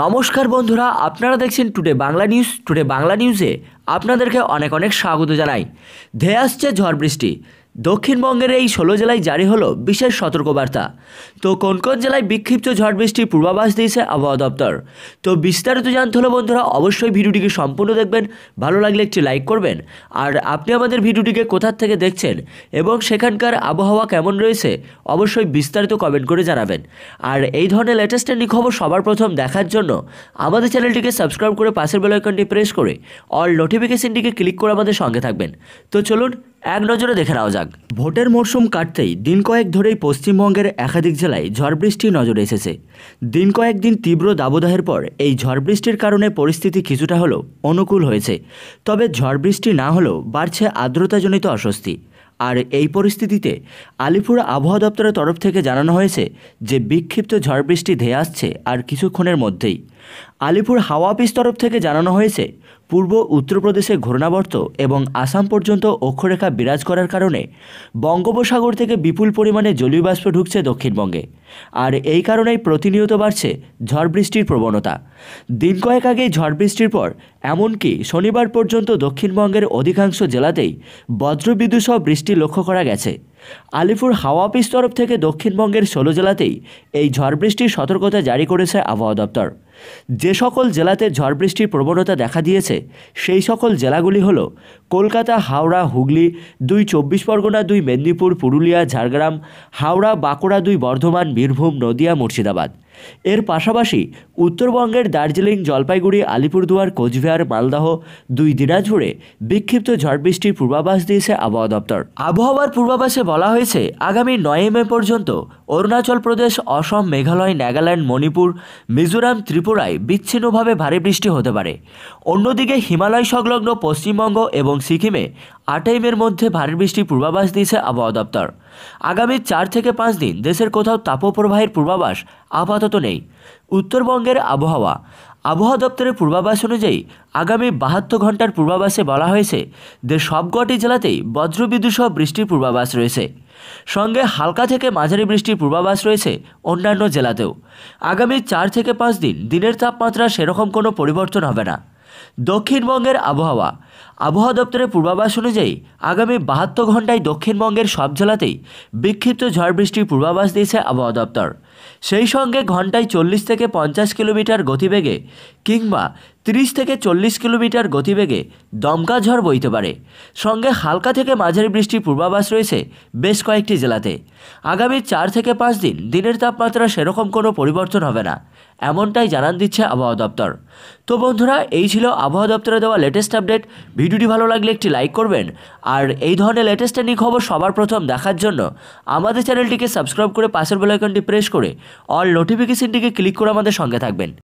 নমস্কার বন্ধুরা আপনারা দেখছেন today Bangla news today Bangla নিউজে আপনাদেরকে অনেক অনেক স্বাগত জানাই ধেয়ে আসছে ঝড় বৃষ্টি দক্ষিণবঙ্গের এই ষোলো জেলায় জারি হলো বিশেষ সতর্কবার্তা তো কোন কোন জেলায় বিক্ষিপ্ত ঝড় বৃষ্টির পূর্বাভাস দিয়েছে আবহাওয়া দপ্তর তো বিস্তারিত জানতে হলে বন্ধুরা অবশ্যই ভিডিওটিকে সম্পূর্ণ দেখবেন ভালো লাগলে একটি লাইক করবেন আর আপনি আমাদের ভিডিওটিকে কোথার থেকে দেখছেন এবং সেখানকার আবহাওয়া কেমন রয়েছে অবশ্যই বিস্তারিত কমেন্ট করে জানাবেন আর এই ধরনের লেটেস্ট ট্রেন্ডিং খবর সবার প্রথম দেখার জন্য আমাদের চ্যানেলটিকে সাবস্ক্রাইব করে পাশের বেলাইকনটি প্রেস করে অল নোটিফিকেশনটিকে ক্লিক করে আমাদের সঙ্গে থাকবেন তো চলুন এক নজরে দেখে নেওয়া যাক ভোটের মরশুম কাটতেই দিন কয়েক ধরেই পশ্চিমবঙ্গের একাধিক জেলায় ঝড় বৃষ্টি নজরে এসেছে দিন কয়েক দিন তীব্র দাবদাহের পর এই ঝড় বৃষ্টির কারণে পরিস্থিতি কিছুটা হলেও অনুকূল হয়েছে তবে ঝড় বৃষ্টি না হলেও বাড়ছে আর্দ্রতাজনিত অস্বস্তি আর এই পরিস্থিতিতে আলিপুর আবহাওয়া দপ্তরের তরফ থেকে জানানো হয়েছে যে বিক্ষিপ্ত ঝড় বৃষ্টি ধেয়ে আসছে আর কিছুক্ষণের মধ্যেই আলিপুর হাওয়া অফিস তরফ থেকে জানানো হয়েছে পূর্ব উত্তরপ্রদেশে ঘূর্ণাবর্ত এবং আসাম পর্যন্ত অক্ষরেখা বিরাজ করার কারণে বঙ্গোপসাগর থেকে বিপুল পরিমাণে জলীয় বাষ্প ঢুকছে দক্ষিণবঙ্গে আর এই কারণেই প্রতিনিয়ত বাড়ছে ঝড় বৃষ্টির প্রবণতা দিন কয়েক আগেই ঝড় বৃষ্টির পর এমনকি শনিবার পর্যন্ত দক্ষিণবঙ্গের অধিকাংশ জেলাতেই বজ্রবিদ্যুৎ সহ বৃষ্টি লক্ষ্য করা গেছে আলিপুর হাওয়া অফিস তরফ থেকে দক্ষিণবঙ্গের ষোলো জেলাতেই এই ঝড় বৃষ্টির সতর্কতা জারি করেছে আবহাওয়া দপ্তর যে সকল জেলাতে ঝড় বৃষ্টির প্রবণতা দেখা দিয়েছে সেই সকল জেলাগুলি হল কলকাতা হাওড়া হুগলি দুই চব্বিশ পরগনা দুই মেদিনীপুর পুরুলিয়া ঝাড়গ্রাম হাওড়া বাঁকুড়া দুই বর্ধমান বীরভূম নদিয়া মুর্শিদাবাদ এর পাশাপাশি উত্তরবঙ্গের দার্জিলিং জলপাইগুড়ি আলিপুরদুয়ার কোচবিহার মালদহ দুই জুড়ে বিক্ষিপ্ত ঝড় বৃষ্টির পূর্বাভাস দিয়েছে আবহাওয়া দপ্তর আবহাওয়ার পূর্বাভাসে বলা হয়েছে আগামী নয় মে পর্যন্ত অরুণাচল প্রদেশ অসম মেঘালয় নাগাল্যান্ড মণিপুর মিজোরাম ত্রিপুরায় বিচ্ছিন্নভাবে ভারী বৃষ্টি হতে পারে অন্যদিকে হিমালয় সংলগ্ন পশ্চিমবঙ্গ এবং সিকিমে আটাই মের মধ্যে ভারী বৃষ্টির পূর্বাভাস দিয়েছে আবহাওয়া দপ্তর আগামী চার থেকে পাঁচ দিন দেশের কোথাও তাপপ্রবাহের পূর্বাভাস আপাতত নেই উত্তরবঙ্গের আবহাওয়া আবহাওয়া দপ্তরের পূর্বাভাস অনুযায়ী আগামী বাহাত্তর ঘন্টার পূর্বাভাসে বলা হয়েছে যে সবকটি জেলাতেই বজ্রবিদ্যুৎ সহ বৃষ্টির পূর্বাভাস রয়েছে সঙ্গে হালকা থেকে মাঝারি বৃষ্টির পূর্বাভাস রয়েছে অন্যান্য জেলাতেও আগামী চার থেকে পাঁচ দিন দিনের তাপমাত্রা সেরকম কোনো পরিবর্তন হবে না দক্ষিণবঙ্গের আবহাওয়া আবহাওয়া দপ্তরের পূর্বাভাস অনুযায়ী আগামী বাহাত্তর ঘণ্টায় দক্ষিণবঙ্গের সব জেলাতেই বিক্ষিপ্ত ঝড় বৃষ্টির পূর্বাভাস দিয়েছে আবহাওয়া দপ্তর সেই সঙ্গে ঘন্টায় চল্লিশ থেকে পঞ্চাশ কিলোমিটার গতিবেগে কিংবা 30 থেকে চল্লিশ কিলোমিটার গতিবেগে দমকা ঝড় বইতে পারে সঙ্গে হালকা থেকে মাঝারি বৃষ্টির পূর্বাভাস রয়েছে বেশ কয়েকটি জেলাতে আগামী চার থেকে পাঁচ দিন দিনের তাপমাত্রা সেরকম কোনো পরিবর্তন হবে না এমনটাই জানান দিচ্ছে আবহাওয়া দপ্তর তো বন্ধুরা এই ছিল আবহাওয়া দপ্তরে দেওয়া লেটেস্ট আপডেট ভিডিওটি ভালো লাগলে একটি লাইক করবেন আর এই ধরনের লেটেস্ট ট্রেন্ডিং খবর সবার প্রথম দেখার জন্য আমাদের চ্যানেলটিকে সাবস্ক্রাইব করে পাশের বেলাইকনটি প্রেস করে অল নোটিফিকেশনটিকে ক্লিক করে আমাদের সঙ্গে থাকবেন